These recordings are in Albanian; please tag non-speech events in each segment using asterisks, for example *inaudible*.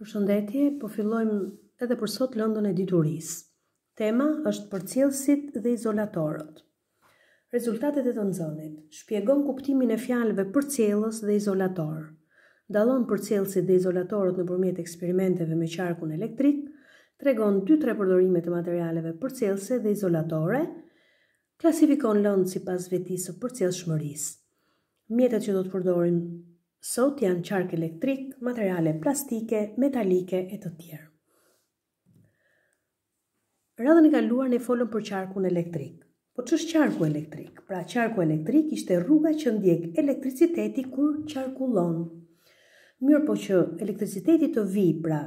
Për shëndetje, po fillojmë edhe për sot lëndën e dituris. Tema është për cilësit dhe izolatorët. Rezultatet e të nëzënit. Shpjegon kuptimin e fjalëve për cilës dhe izolatorë. Dalon për cilësit dhe izolatorët në përmjet eksperimenteve me qarkun elektrit, tregon 2-3 përdorime të materialeve për cilëse dhe izolatore, klasifikon lëndë si pas vetisë për cilës shmëris. Mjetët që do të përdorim Sot janë qark elektrik, materiale plastike, metalike e të tjerë. Radhën e kaluar ne folëm për qarkun elektrik. Po që është qarku elektrik? Pra qarku elektrik ishte rruga që ndjek elektriciteti kur qarkullon. Mjërë po që elektriciteti të vi pra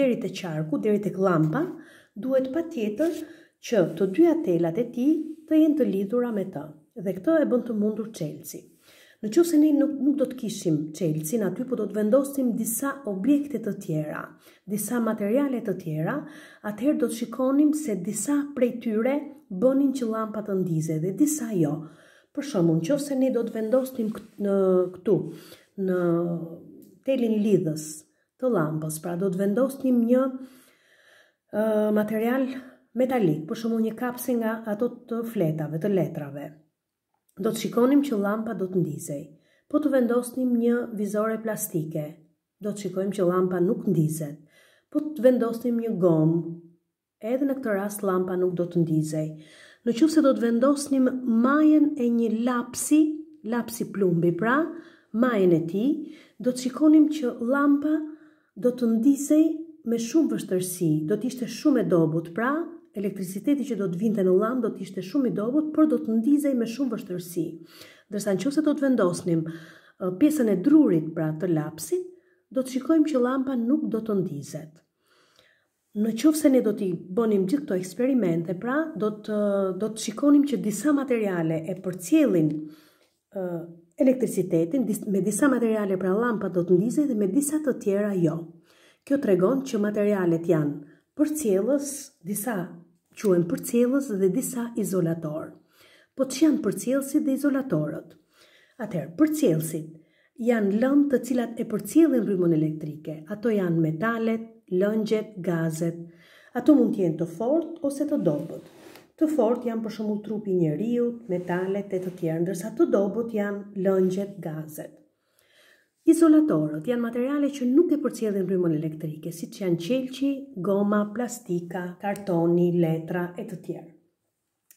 deri të qarku, deri të klampa, duhet pa tjetër që të dyja telat e ti të jenë të lidhura me të. Dhe këtë e bënd të mundur qelësit. Në që se ne nuk, nuk do të kishim qelësin aty, po do të vendosim disa objekte të tjera, disa materiale të tjera, atëherë do të shikonim se disa prej tyre bënin që lampat të ndize dhe disa jo. Për shumë, në që se ne do të vendosim këtu, në telin lidhës të lampës, pra do të vendosim një uh, material metalik, për shumë një kapsi nga ato të fletave, të letrave. Do të shikonim që lampa do të ndizej, po të vendosnim një vizore plastike. Do të shikojmë që lampa nuk ndizet, po të vendosnim një gomë. Edhe në këtë rast lampa nuk do të ndizej. Në qëfë se do të vendosnim majen e një lapsi, lapsi plumbi pra, majen e ti, do të shikonim që lampa do të ndizej me shumë vështërsi, do të ishte shumë e dobut, pra elektriciteti që do të vinte në llamb do të ishte shumë i dobët, por do të ndizej me shumë vështirësi. Ndërsa nëse do të vendosnim pjesën e drurit pra të lapsit, do të shikojmë që llampa nuk do të ndizet. Në qovë se ne do t'i bonim gjithë këto eksperimente, pra do të, do të shikonim që disa materiale e për cjelin uh, elektricitetin, me disa materiale pra lampa do të ndizet dhe me disa të tjera jo. Kjo të regon që materialet janë për cjeles disa quen përcjelës dhe disa izolatorë. Po që janë përcjelësit dhe izolatorët? Atëherë, përcjelësit janë lëndë të cilat e përcjelën rrymën elektrike. Ato janë metalet, lëngjet, gazet. Ato mund të jenë të fort ose të dobët. Të fort janë për përshëmull trupi njeriut, metalet e të tjerë, ndërsa të dobët janë lëngjet, gazet. Izolatorët janë materiale që nuk e përcjellin rrymën elektrike, siç janë qelqi, goma, plastika, kartoni, letra e të tjerë.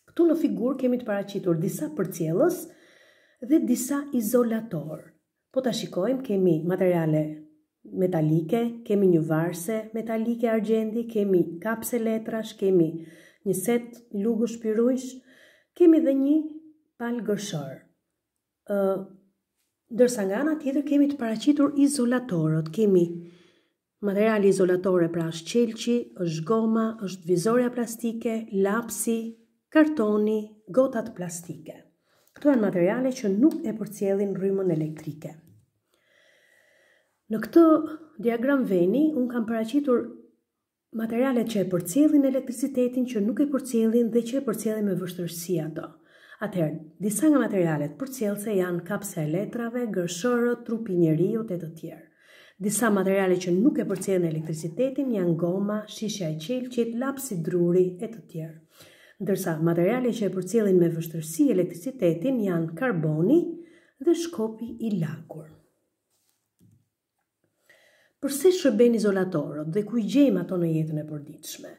Ktu në figurë kemi të paraqitur disa përcjellës dhe disa izolatorë. Po ta shikojmë, kemi materiale metalike, kemi një varse metalike argjendi, kemi kapse letrash, kemi një set lugësh pirujsh, kemi dhe një palë gërshor. Dërsa nga ana tjetër kemi të paraqitur izolatorët, kemi materiale izolatore pra është qelqi, është goma, është vizorja plastike, lapsi, kartoni, gotat plastike. Këto janë materiale që nuk e përcjellin rrymën elektrike. Në këtë diagram veni, unë kam paraqitur materialet që e përcjellin elektricitetin, që nuk e përcjellin dhe që e përcjellin me vështërësia të. Atëherë, disa nga materialet për cilë se janë kapse letrave, gërshërë, trupi njëriju të të tjerë. Disa materiale që nuk e përcjellin elektricitetin janë goma, shishja e qelqit, lapsi druri e të tjerë. Ndërsa materialet që e përcjellin me vështërsi elektricitetin janë karboni dhe shkopi i lakur. Përse shërben izolatorët dhe ku i gjejmë ato në jetën e përditshme?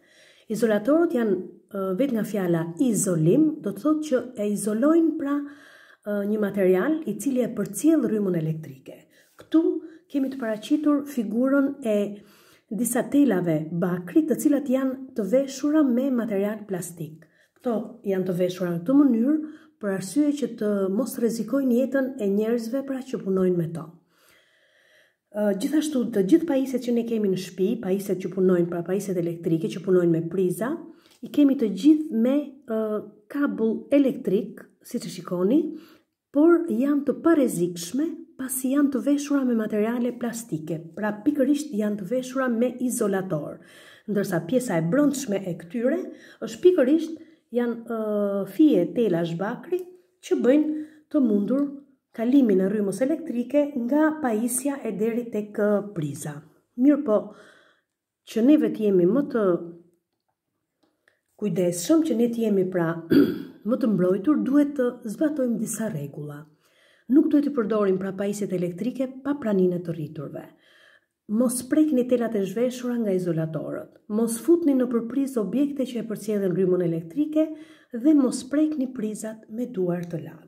Izolatorët janë vetë nga fjala izolim, do të thotë që e izolojnë pra një material i cili e përcjell rrymën elektrike. Ktu kemi të paraqitur figurën e disa telave bakrit të cilat janë të veshura me material plastik. Kto janë të veshura në këtë mënyrë për arsye që të mos rrezikojnë jetën e njerëzve pra që punojnë me to. Gjithashtu të gjithë pajiset që ne kemi në shtëpi, pajiset që punojnë pra pajiset elektrike që punojnë me priza, i kemi të gjithë me uh, kabull elektrik, si që shikoni, por janë të parezikshme pasi janë të veshura me materiale plastike, pra pikërisht janë të veshura me izolator, ndërsa pjesa e brëndshme e këtyre është pikërisht janë uh, fije tela shbakri që bëjnë të mundur kalimin e rrymës elektrike nga pajisja e deri tek priza. Mirë po, që neve të jemi më të Kujdesshëm që ne të jemi pra *clears throat* më të mbrojtur, duhet të zbatojmë disa rregulla. Nuk duhet të përdorim pra pajisjet elektrike pa praninë e të rriturve. Mos prekni telat e zhveshura nga izolatorët. Mos futni në përpriz objekte që e përcjellin rrymon elektrike dhe mos prekni prizat me duar të lartë.